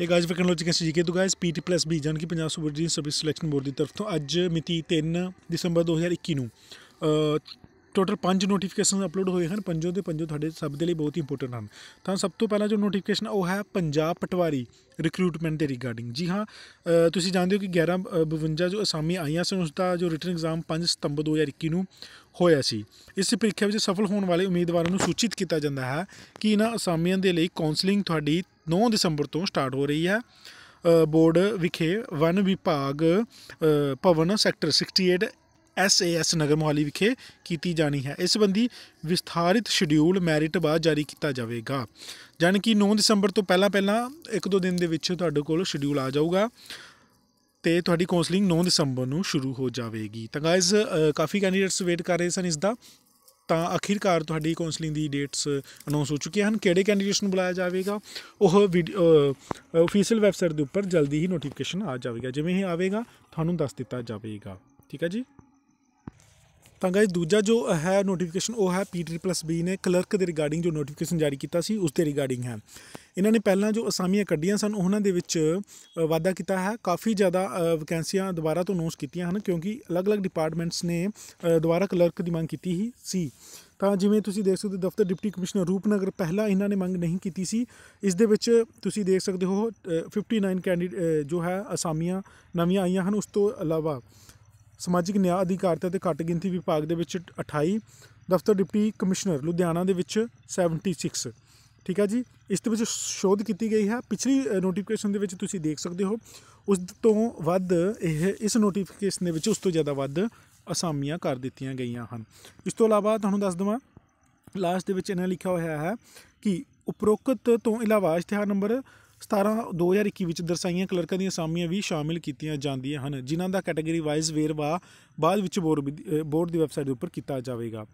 हे guys वेकनोलॉजिकल GK तो guys ਪੀਟੀ ਪਲੱਸ ਬੀ ਜਾਨ ਕੀ ਪੰਜਾਬ ਸੂਬਰਜੀਨ ਸਰਵਿਸ ਸਿਲੈਕਸ਼ਨ ਬੋਰਡ ਦੀ ਤਰਫ ਤੋਂ ਅੱਜ ਮਿਤੀ 3 ਦਸੰਬਰ 2021 ਨੂੰ ਟੋਟਲ 5 ਨੋਟੀਫਿਕੇਸ਼ਨ ਅਪਲੋਡ ਹੋਏ ਹਨ ਪੰਜੋਂ ਦੇ ਪੰਜੋਂ ਤੁਹਾਡੇ ਸਭ ਦੇ ਲਈ ਬਹੁਤ ਹੀ ਇੰਪੋਰਟੈਂਟ ਹਨ ਤਾਂ ਸਭ ਤੋਂ ਪਹਿਲਾਂ ਜੋ ਨੋਟੀਫਿਕੇਸ਼ਨ ਉਹ ਹੈ ਪੰਜਾਬ ਪਟਵਾਰੀ ਰਿਕਰੂਟਮੈਂਟ ਦੇ ਰਿਗਾਰਡਿੰਗ ਜੀ ਹਾਂ ਤੁਸੀਂ ਜਾਣਦੇ ਹੋ ਕਿ 11 52 ਜੋ ਅਸਾਮੀ ਆਈਆਂ ਸਨ ਉਸ ਦਾ ਜੋ ਰਿਟਨ ਐਗਜ਼ਾਮ 5 ਸਤੰਬਰ 2021 ਨੂੰ ਹੋਇਆ ਸੀ ਇਸ ਪ੍ਰੀਖਿਆ ਵਿੱਚ ਸਫਲ ਹੋਣ ਵਾਲੇ ਉਮੀਦਵਾਰਾਂ ਨੂੰ ਸੂਚਿਤ ਕੀਤਾ ਜਾਂਦਾ ਹੈ ਕਿ ਇਹਨਾਂ ਅਸਾਮੀਆਂ ਦੇ ਲਈ ਕਾਉਂਸਲਿੰਗ ਤੁਹਾਡੀ 9 ਦਸੰਬਰ ਤੋਂ ਸਟਾਰਟ ਹੋ ਰਹੀ ਹੈ ਬੋਰਡ ਵਿਖੇ ਵਨ ਵਿਭਾਗ ਭਵਨ ਸੈਕਟਰ 68 ਐਸਏਐਸ ਨਗਰ ਮੋਹਾਲੀ ਵਿਖੇ ਕੀਤੀ ਜਾਣੀ ਹੈ ਇਸ ਸੰਬੰਧੀ ਵਿਸਥਾਰਿਤ ਸ਼ਡਿਊਲ ਮੈਰਿਟ ਬਾਅਦ ਜਾਰੀ ਕੀਤਾ ਜਾਵੇਗਾ ਜਾਨ ਕਿ 9 ਦਸੰਬਰ ਤੋਂ ਪਹਿਲਾਂ ਪਹਿਲਾਂ ਇੱਕ ਦੋ ਦਿਨ ਦੇ ਵਿੱਚ ਤੁਹਾਡੇ ਕੋਲ ਸ਼ਡਿਊਲ ਆ ਜਾਊਗਾ ਤੇ ਤੁਹਾਡੀ ਕਾਉਂਸਲਿੰਗ 9 ਦਸੰਬਰ ਨੂੰ ਸ਼ੁਰੂ ਹੋ ਜਾਵੇਗੀ ਤਾਂ ਗਾਇਜ਼ ਕਾਫੀ ਕੈਂਡੀਡੇਟਸ ਵੇਟ ਕਰ ਰਹੇ ਸਨ ਇਸ ਦਾ ਤਾਂ ਅਖੀਰਕਾਰ ਤੁਹਾਡੀ ਕਾਉਂਸਲਿੰਗ ਦੀ ਡੇਟਸ ਅਨਾਉਂਸ ਹੋ ਚੁੱਕੀਆਂ ਹਨ ਕਿਹੜੇ ਕੈਂਡੀਡੇਟਸ ਨੂੰ ਬੁਲਾਇਆ ਜਾਵੇਗਾ ਉਹ ਅਫੀਸ਼ੀਅਲ ਵੈਬਸਾਈਟ ਦੇ ਉੱਪਰ ਜਲਦੀ ਹੀ ਨੋਟੀਫਿਕੇਸ਼ਨ ਆ ਜਾਵੇਗਾ ਜਿਵੇਂ ਹੀ ਆਵੇਗਾ ਤੁਹਾਨੂੰ ਦੱਸ ਦਿੱਤਾ ਜਾਵੇਗਾ ਠੀਕ ਹੈ ਜੀ ਤਾਂ ਗਾਇਜ਼ ਦੂਜਾ ਜੋ ਹੈ ਨੋਟੀਫਿਕੇਸ਼ਨ ਉਹ ਹੈ P3+B ਨੇ ਕਲਰਕ ਦੇ ਰਿਗਾਰਡਿੰਗ ਜੋ ਨੋਟੀਫਿਕੇਸ਼ਨ ਜਾਰੀ ਕੀਤਾ ਸੀ ਉਸ ਦੇ ਰਿਗਾਰਡਿੰਗ ਹੈ ਇਹਨਾਂ ਨੇ ਪਹਿਲਾਂ ਜੋ ਅਸਾਮੀਆਂ ਕੱਢੀਆਂ ਸਨ ਉਹਨਾਂ ਦੇ ਵਿੱਚ ਵਾਅਦਾ ਕੀਤਾ ਹੈ ਕਾਫੀ ਜ਼ਿਆਦਾ ਵੈਕੈਂਸੀਆਂ ਦੁਬਾਰਾ ਤੋਂ ਅਨਾਉਂਸ ਕੀਤੀਆਂ ਹਨ ਕਿਉਂਕਿ ਅਲੱਗ-ਅਲੱਗ ਡਿਪਾਰਟਮੈਂਟਸ ਨੇ ਦੁਬਾਰਾ ਕਲਰਕ ਦੀ ਮੰਗ ਕੀਤੀ ਹੀ ਸੀ ਤਾਂ ਜਿਵੇਂ ਤੁਸੀਂ ਦੇਖ ਸਕਦੇ ਦਫ਼ਤਰ ਡਿਪਟੀ ਕਮਿਸ਼ਨਰ ਰੂਪਨਗਰ ਪਹਿਲਾਂ ਇਹਨਾਂ ਨੇ ਮੰਗ ਨਹੀਂ ਕੀਤੀ ਸੀ ਇਸ ਦੇ ਵਿੱਚ ਤੁਸੀਂ ਦੇਖ ਸਕਦੇ ਹੋ 59 ਕੈਂਡੀਡੇਟ ਜੋ ਹੈ ਅਸਾਮੀਆਂ ਨਵੀਆਂ ਆਈਆਂ ਹਨ ਉਸ ਤੋਂ ਇਲਾਵਾ ਸਮਾਜਿਕ ਨਿਆਂ ਅਧਿਕਾਰਤਾ ਤੇ ਘੱਟ ਗਿਣਤੀ ਵਿਭਾਗ ਦੇ ਵਿੱਚ 28 ਦਫ਼ਤਰ ਡਿਪਟੀ ਕਮਿਸ਼ਨਰ ਲੁਧਿਆਣਾ ਦੇ ਵਿੱਚ 76 ਠੀਕ ਹੈ ਜੀ ਇਸ ਦੇ ਵਿੱਚ ਸ਼ੋਧ ਕੀਤੀ ਗਈ ਹੈ ਪਿਛਲੀ ਨੋਟੀਫਿਕੇਸ਼ਨ ਦੇ ਵਿੱਚ ਤੁਸੀਂ ਦੇਖ ਸਕਦੇ ਹੋ ਉਸ ਤੋਂ ਵੱਧ ਇਹ ਇਸ ਨੋਟੀਫਿਕੇਸ਼ਨ ਦੇ ਵਿੱਚ ਉਸ ਤੋਂ ਜ਼ਿਆਦਾ ਵੱਧ ਅਸਾਮੀਆਂ ਕਰ ਦਿੱਤੀਆਂ ਗਈਆਂ ਹਨ ਇਸ ਤੋਂ ਇਲਾਵਾ ਤੁਹਾਨੂੰ ਦੱਸ ਦਵਾਂ ਲਾਸਟ ਦੇ ਵਿੱਚ ਇਹਨਾਂ ਲਿਖਿਆ ਹੋਇਆ ਹੈ ਕਿ ਉਪਰੋਕਤ ਤੋਂ ਇਲਾਵਾ ਇਸ਼ਤਿਹਾਰ ਨੰਬਰ 17 2021 ਵਿੱਚ ਦਰਸਾਈਆਂ ਕਲਰਕਾਂ ਦੀਆਂ ਅਸਾਮੀਆਂ ਵੀ ਸ਼ਾਮਿਲ ਕੀਤੀਆਂ ਜਾਂਦੀਆਂ ਹਨ ਜਿਨ੍ਹਾਂ ਦਾ ਕੈਟਾਗਰੀ ਵਾਈਜ਼ ਵੇਰਵਾ ਬਾਅਦ ਵਿੱਚ ਬੋਰਡ ਦੀ ਵੈਬਸਾਈਟ ਦੇ ਉੱਪਰ ਕੀਤਾ ਜਾਵੇਗਾ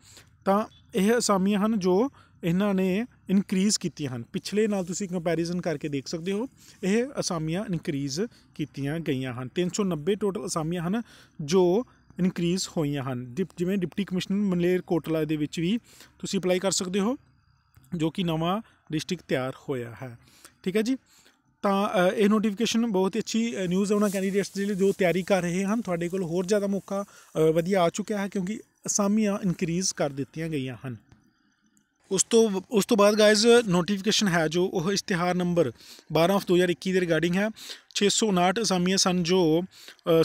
ਤਾਂ ਇਹ ਅਸਾਮੀਆਂ ਹਨ ਜੋ ਇਹਨਾਂ ਨੇ ਇਨਕਰੀਜ਼ ਕੀਤੀਆਂ ਹਨ ਪਿਛਲੇ ਨਾਲ ਤੁਸੀਂ ਕੰਪੈਰੀਜ਼ਨ ਕਰਕੇ ਦੇਖ ਸਕਦੇ ਹੋ ਇਹ ਅਸਾਮੀਆਂ ਇਨਕਰੀਜ਼ ਕੀਤੀਆਂ ਗਈਆਂ ਹਨ 390 ਟੋਟਲ ਅਸਾਮੀਆਂ ਹਨ ਜੋ ਇਨਕਰੀਜ਼ ਹੋਈਆਂ ਹਨ ਜਿਵੇਂ ਡਿਪਟੀ ਕਮਿਸ਼ਨਰ ਮਲੇਰ ਕੋਟਲਾ ਦੇ ਵਿੱਚ ਵੀ ਤੁਸੀਂ ਅਪਲਾਈ ਕਰ ਸਕਦੇ ਹੋ ਜੋ ਕਿ ਨਵਾਂ ਡਿਸਟ੍ਰਿਕਟ ਤਿਆਰ ਹੋਇਆ ਹੈ ਠੀਕ ਹੈ ਜੀ ਤਾਂ ਇਹ ਨੋਟੀਫਿਕੇਸ਼ਨ ਬਹੁਤ ਹੀ ਅੱਛੀ ਨਿਊਜ਼ ਹੈ ਉਹਨਾਂ ਕੈਂਡੀਡੇਟਸ ਦੇ ਲਈ ਜੋ ਤਿਆਰੀ ਕਰ ਰਹੇ ਹਨ ਤੁਹਾਡੇ ਕੋਲ ਹੋਰ ਜ਼ਿਆਦਾ ਮੌਕਾ ਵਧੀਆ ਆ ਚੁੱਕਿਆ ਹੈ ਕਿਉਂਕਿ ਅਸਾਮੀਆਂ ਇਨਕਰੀਜ਼ ਕਰ ਦਿੱਤੀਆਂ ਗਈਆਂ ਹਨ ਉਸ ਤੋਂ ਉਸ ਤੋਂ ਬਾਅਦ ਗਾਇਜ਼ ਨੋਟੀਫਿਕੇਸ਼ਨ ਹੈ ਜੋ ਉਹ ਇਸ਼ਤਿਹਾਰ ਨੰਬਰ 12 ਆਫ 2021 ਦੇ ਰਿਗਾਰਡਿੰਗ ਹੈ 659 ਅਸਾਮੀਆਂ ਸਨ ਜੋ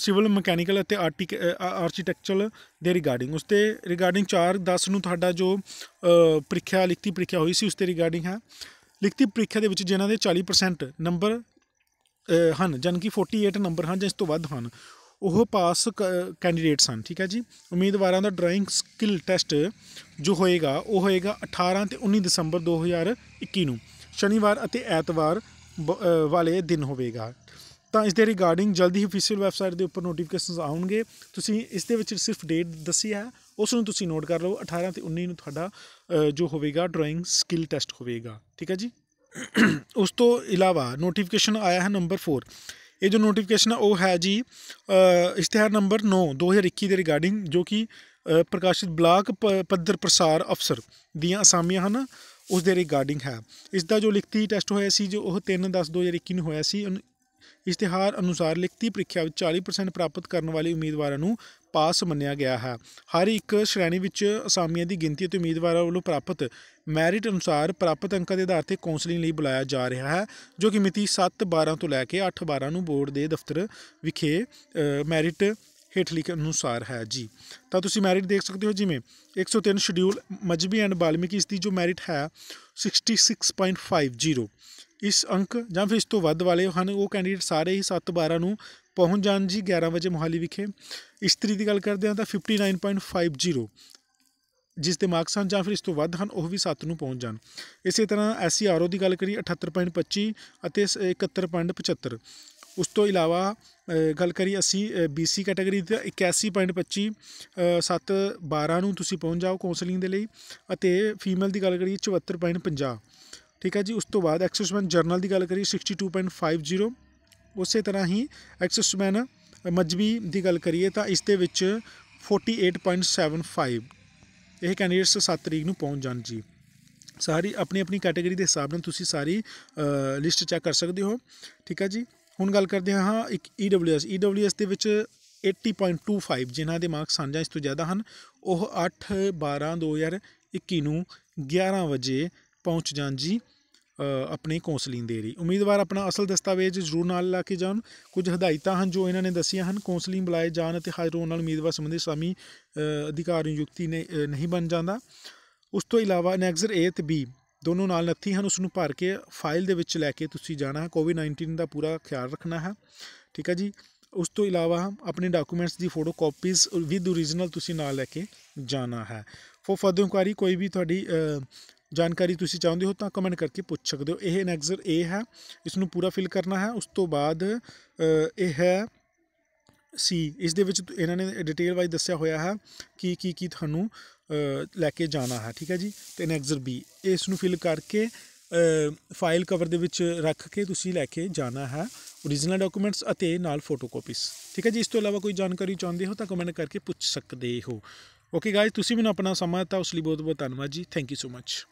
ਸਿਵਲ ਮਕੈਨੀਕਲ ਅਤੇ ਆਰਕੀਟੈਕਚਰਲ ਦੇ ਰਿਗਾਰਡਿੰਗ ਉਸ ਤੇ ਰਿਗਾਰਡਿੰਗ 4 10 ਨੂੰ ਤੁਹਾਡਾ ਜੋ ਪ੍ਰੀਖਿਆ ਲਿਖਤੀ ਪ੍ਰੀਖਿਆ ਹੋਈ ਸੀ ਉਸ ਤੇ ਰਿਗਾਰਡਿੰਗ ਹੈ ਲਿਖਤੀ ਪ੍ਰੀਖਿਆ ਦੇ ਵਿੱਚ ਜਿਨ੍ਹਾਂ ਦੇ 40% ਨੰਬਰ ਹਨ ਜਨ ਕੀ 48 ਨੰਬਰ ਹਨ ਜਿਸ ਤੋਂ ਵੱਧ ਹਨ ਉਹ ਪਾਸ ਕੈਂਡੀਡੇਟ ਸਨ ਠੀਕ ਹੈ ਜੀ ਉਮੀਦਵਾਰਾਂ ਦਾ ਡਰਾਇੰਗ ਸਕਿੱਲ ਟੈਸਟ ਜੋ ਹੋਏਗਾ ਉਹ ਹੋਏਗਾ 18 ਤੇ 19 ਦਸੰਬਰ 2021 ਨੂੰ ਸ਼ਨੀਵਾਰ ਅਤੇ ਐਤਵਾਰ ਵਾਲੇ ਦਿਨ ਹੋਵੇਗਾ ਤਾਂ ਇਸ ਦੇ ਰਿਗਾਰਡਿੰਗ ਜਲਦੀ ਹੀ ਅਫੀਸ਼ੀਅਲ ਵੈਬਸਾਈਟ ਦੇ ਉੱਪਰ ਨੋਟੀਫਿਕੇਸ਼ਨਸ ਆਉਣਗੇ ਤੁਸੀਂ ਇਸ ਦੇ ਵਿੱਚ ਸਿਰਫ ਡੇਟ ਦੱਸੀ ਹੈ ਉਸ ਨੂੰ ਤੁਸੀਂ ਨੋਟ ਕਰ ਲਓ 18 ਤੇ 19 ਨੂੰ ਤੁਹਾਡਾ ਜੋ ਹੋਵੇਗਾ ਡਰਾਇੰਗ ਸਕਿੱਲ ਟੈਸਟ ਹੋਵੇਗਾ ਠੀਕ ਹੈ ਜੀ ਉਸ ਤੋਂ ਇਲਾਵਾ ਨੋਟੀਫਿਕੇਸ਼ਨ ਆਇਆ ਹੈ ਨੰਬਰ 4 ਇਹ ਜੋ ਨੋਟੀਫਿਕੇਸ਼ਨ ਹੈ ਉਹ ਹੈ ਜੀ ਇਸ਼ਤਿਹਾਰ ਨੰਬਰ 9 2021 ਦੇ ਰਿਗਾਰਡਿੰਗ ਜੋ ਕਿ ਪ੍ਰਕਾਸ਼ਿਤ ਬਲਾਕ ਪੱਧਰ ਪ੍ਰਸਾਰ ਅਫਸਰ ਦੀਆਂ ਅਸਾਮੀਆਂ ਹਨ ਉਸ ਦੇ ਰਿਗਾਰਡਿੰਗ ਹੈ ਇਸ ਦਾ ਜੋ ਲਿਖਤੀ ਟੈਸਟ ਹੋਇਆ ਸੀ ਜੋ ਉਹ 3 10 2021 ਨੂੰ ਹੋਇਆ ਸੀ ਇਸ਼ਤਿਹਾਰ ਅਨੁਸਾਰ ਲਿਖਤੀ ਪ੍ਰੀਖਿਆ ਵਿੱਚ 40% ਪ੍ਰਾਪਤ ਕਰਨ ਵਾਲੇ ਉਮੀਦਵਾਰਾਂ ਨੂੰ ਪਾਸ ਮੰਨਿਆ ਗਿਆ ਹੈ ਹਰ ਇੱਕ ਸ਼੍ਰੇਣੀ ਵਿੱਚ ਅਸਾਮੀਆਂ ਦੀ ਗਿਣਤੀ ਤੇ ਉਮੀਦਵਾਰਾਂ ਵੱਲੋਂ ਪ੍ਰਾਪਤ ਮੈਰਿਟ ਅਨੁਸਾਰ ਪ੍ਰਾਪਤ ਅੰਕਾਂ ਦੇ ਆਧਾਰ ਤੇ ਕਾਉਂਸਲਿੰਗ ਲਈ ਬੁਲਾਇਆ ਜਾ ਰਿਹਾ ਹੈ ਜੋ ਕਿ ਮਿਤੀ 7/12 ਤੋਂ ਲੈ ਕੇ 8/12 ਨੂੰ ਬੋਰਡ ਦੇ ਦਫ਼ਤਰ ਵਿਖੇ ਮੈਰਿਟ ਹੇਠ ਲਿਖੇ ਅਨੁਸਾਰ ਹੈ ਜੀ ਤਾਂ ਤੁਸੀਂ ਮੈਰਿਟ ਦੇਖ ਸਕਦੇ ਹੋ ਜਿਵੇਂ 103 ਸ਼ਡਿਊਲ ਮਜਬੀ ਐਂਡ ਬਾਲਮੀਕੀ ਇਸ ਦੀ ਜੋ ਮੈਰਿਟ ਹੈ 66.50 ਇਸ ਅੰਕ ਜਾਂ ਫਿਰ ਇਸ ਤੋਂ ਵੱਧ ਵਾਲੇ ਹਨ ਉਹ ਕੈਂਡੀਡੇਟ ਸਾਰੇ ਹੀ 7 12 ਨੂੰ ਪਹੁੰਚ ਜਾਣ ਜੀ 11 ਵਜੇ ਮੋਹਾਲੀ ਵਿਖੇ ਇਸਤਰੀ ਦੀ ਗੱਲ ਕਰਦੇ ਹਾਂ ਤਾਂ 59.50 ਜਿਸ ਦੇ ਮਾਰਕਸ ਹਨ ਜਾਂ ਫਿਰ ਇਸ ਤੋਂ ਵੱਧ ਹਨ ਉਹ ਵੀ 7 ਨੂੰ ਪਹੁੰਚ ਜਾਣ ਇਸੇ ਤਰ੍ਹਾਂ ਆਰਓ ਦੀ ਗੱਲ ਕਰੀ 78.25 ਅਤੇ 71.75 ਉਸ ਤੋਂ ਇਲਾਵਾ ਗੱਲ ਕਰੀ ਅਸੀਂ ਬੀਸੀ ਕੈਟਾਗਰੀ ਦਾ 81.25 7 12 ਨੂੰ ਤੁਸੀਂ ਪਹੁੰਚ ਜਾਓ ਕਾਉਂਸਲਿੰਗ ਦੇ ਲਈ ਅਤੇ ਫੀਮੇਲ ਦੀ ਗੱਲ ਕਰੀ 74.50 ਠੀਕ ਹੈ ਜੀ ਉਸ ਤੋਂ ਬਾਅਦ ਐਕਸਰਸਾਈਜ਼ ਜਰਨਲ ਦੀ ਗੱਲ ਕਰੀ 62.50 ਉਸੇ ਤਰ੍ਹਾਂ ਹੀ ਐਕਸਸਮੈਨ ਮਜਬੀ ਦੀ ਗੱਲ ਕਰੀਏ ਤਾਂ ਇਸ ਦੇ ਵਿੱਚ 48.75 ਇਹ ਕੈਂਡੀਡੇਟਸ 7 ਤਰੀਕ ਨੂੰ ਪਹੁੰਚ ਜਾਣ ਜੀ ਸਾਰੀ ਆਪਣੀ ਆਪਣੀ ਕੈਟਾਗਰੀ ਦੇ ਹਿਸਾਬ ਨਾਲ ਤੁਸੀਂ ਸਾਰੀ ਲਿਸਟ ਚੈੱਕ ਕਰ ਸਕਦੇ ਹੋ ਠੀਕ ਹੈ ਜੀ ਹੁਣ ਗੱਲ ਕਰਦੇ ਹਾਂ ਇੱਕ EWS EWS ਦੇ ਵਿੱਚ 80.25 ਜਿਨ੍ਹਾਂ ਦੇ ਮਾਰਕਸ ਸਾਂਝਾ ਇਸ ਤੋਂ ਜ਼ਿਆਦਾ ਹਨ ਉਹ 8 12 2021 ਨੂੰ 11 ਵਜੇ ਪਹੁੰਚ ਜਾਣ ਜੀ ਆਪਣੀ ਕਾਉਂਸਲਿੰਗ ਦੇ ਰਹੀ ਉਮੀਦਵਾਰ ਆਪਣਾ ਅਸਲ ਦਸਤਾਵੇਜ਼ ਜ਼ਰੂਰ ਨਾਲ ਲਾ ਕੇ ਜਾਣ ਕੁਝ ਹਦਾਇਤਾਂ ਹਨ ਜੋ ਇਹਨਾਂ ਨੇ ਦੱਸੀਆਂ ਹਨ ਕਾਉਂਸਲਿੰਗ ਬੁਲਾਏ ਜਾਣ ਅਤੇ ਹਾਜ਼ਰ ਹੋਣ ਨਾਲ ਉਮੀਦਵਾਰ ਸੰਬੰਧੀ ਸਾਮੀ ਅਧਿਕਾਰ ਨਿਯੁਕਤੀ ਨਹੀਂ ਬਣ ਜਾਂਦਾ ਉਸ ਤੋਂ ਇਲਾਵਾ ਨੈਗਜ਼ਰ A ਤੇ B ਦੋਨੋਂ ਨਾਲ ਨੱਥੀ ਹਨ ਉਸ ਨੂੰ ਭਰ ਕੇ ਫਾਈਲ ਦੇ ਵਿੱਚ ਲੈ ਕੇ ਤੁਸੀਂ ਜਾਣਾ ਹੈ ਕੋਵਿਡ-19 ਦਾ ਪੂਰਾ ਖਿਆਲ ਰੱਖਣਾ ਹੈ ਠੀਕ ਹੈ ਜੀ ਉਸ ਤੋਂ ਇਲਾਵਾ ਆਪਣੇ ਡਾਕੂਮੈਂਟਸ ਦੀ ਫੋਟੋ ਕਾਪੀਜ਼ ਵਿਦ origignal ਤੁਸੀਂ ਨਾਲ ਲੈ ਕੇ ਜਾਣਾ ਹੈ ਫੋਰ ਫਰਦਰ ਇਨਕੁਆਰੀ ਕੋਈ ਵੀ ਤੁਹਾਡੀ ਜਾਣਕਾਰੀ ਤੁਸੀਂ ਚਾਹੁੰਦੇ ਹੋ ਤਾਂ ਕਮੈਂਟ ਕਰਕੇ ਪੁੱਛ ਸਕਦੇ ਹੋ ਇਹ ਅਨੈਕਸਰ ਏ ਹੈ ਇਸ ਨੂੰ ਪੂਰਾ ਫਿਲ ਕਰਨਾ ਹੈ ਉਸ ਤੋਂ ਬਾਅਦ ਇਹ ਹੈ ਸੀ ਇਸ ਦੇ ਵਿੱਚ ਇਹਨਾਂ ਨੇ ਡਿਟੇਲ ਵਾਈਜ਼ ਦੱਸਿਆ ਹੋਇਆ ਹੈ ਕਿ ਕੀ ਕੀ ਤੁਹਾਨੂੰ ਲੈ ਕੇ ਜਾਣਾ ਹੈ ਠੀਕ ਹੈ ਜੀ ਤੇ ਅਨੈਕਸਰ ਬੀ ਇਸ ਨੂੰ ਫਿਲ ਕਰਕੇ ਫਾਈਲ ਕਵਰ ਦੇ ਵਿੱਚ ਰੱਖ ਕੇ ਤੁਸੀਂ ਲੈ ਕੇ ਜਾਣਾ ਹੈ origignal documents ਅਤੇ ਨਾਲ ਫੋਟੋਕਾਪੀਸ ਠੀਕ ਹੈ ਜੀ ਇਸ ਤੋਂ ਇਲਾਵਾ ਕੋਈ ਜਾਣਕਾਰੀ ਚਾਹੁੰਦੇ ਹੋ ਤਾਂ ਕਮੈਂਟ ਕਰਕੇ ਪੁੱਛ ਸਕਦੇ ਹੋ ਓਕੇ ਗਾਇਜ਼ ਤੁਸੀਂ ਮੈਨੂੰ ਆਪਣਾ ਸਮਾਂ ਦਿੱਤਾ ਉਸ ਲਈ ਬਹੁਤ ਬਹੁਤ ਧੰਨਵਾਦ ਜੀ ਥੈਂਕ ਯੂ ਸੋ ਮੱਚ